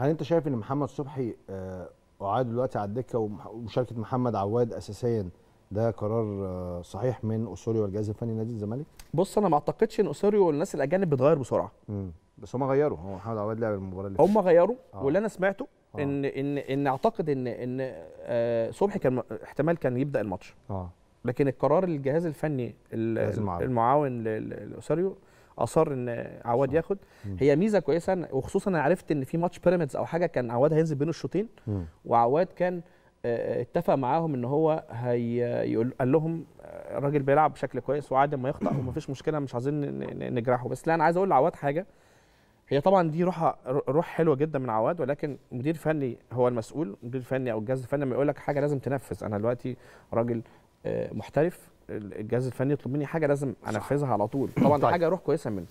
هل انت شايف ان محمد صبحي اعاد آه، دلوقتي على الدكه ومشاركه محمد عواد اساسيا ده قرار آه، صحيح من اسوريو والجهاز الفني نادي الزمالك؟ بص انا ما اعتقدش ان اسوريو والناس الاجانب بتغير بسرعه. امم بس هم غيروا هو محمد عواد لعب المباراه اللي هم غيروا آه. واللي انا سمعته آه. ان ان ان اعتقد ان ان آه، صبحي كان احتمال كان يبدا الماتش. اه لكن القرار الجهاز الفني الجهاز المعاون لاسوريو اصر ان عواد ياخد هي ميزه كويسه وخصوصا انا عرفت ان في ماتش بيراميدز او حاجه كان عواد هينزل بين الشوطين وعواد كان آه، آه، اتفق معاهم ان هو هيقول قال لهم آه، الراجل بيلعب بشكل كويس وعادم ما يخطا ومفيش مشكله مش عايزين نجرحه بس لا انا عايز اقول لعواد حاجه هي طبعا دي روح روح حلوه جدا من عواد ولكن مدير فني هو المسؤول مدير فني او الجهاز الفني لما يقول لك حاجه لازم تنفذ انا دلوقتي راجل آه، محترف الجهاز الفني يطلب مني حاجه لازم انفذها على طول طبعا طيب. حاجه روح كويسه منه